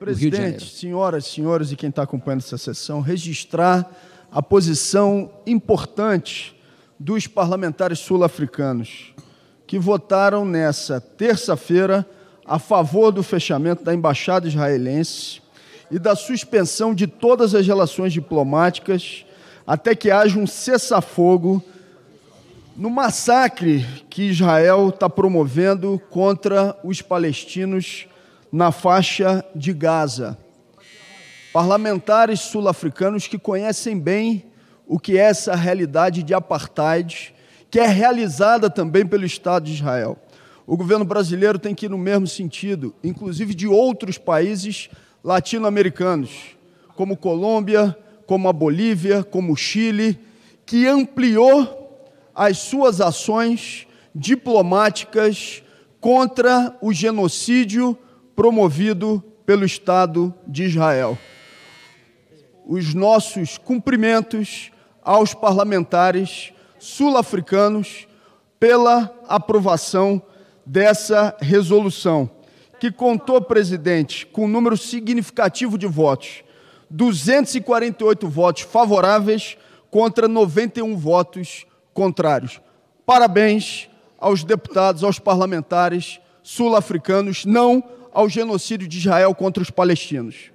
Presidente, senhoras, senhores e quem está acompanhando essa sessão, registrar a posição importante dos parlamentares sul-africanos que votaram nessa terça-feira a favor do fechamento da embaixada israelense e da suspensão de todas as relações diplomáticas até que haja um cessar-fogo no massacre que Israel está promovendo contra os palestinos na faixa de Gaza. Parlamentares sul-africanos que conhecem bem o que é essa realidade de apartheid, que é realizada também pelo Estado de Israel. O governo brasileiro tem que ir no mesmo sentido, inclusive de outros países latino-americanos, como Colômbia, como a Bolívia, como o Chile, que ampliou as suas ações diplomáticas contra o genocídio promovido pelo Estado de Israel. Os nossos cumprimentos aos parlamentares sul-africanos pela aprovação dessa resolução, que contou, presidente, com um número significativo de votos: 248 votos favoráveis contra 91 votos contrários. Parabéns aos deputados, aos parlamentares sul-africanos, não ao genocídio de Israel contra os palestinos.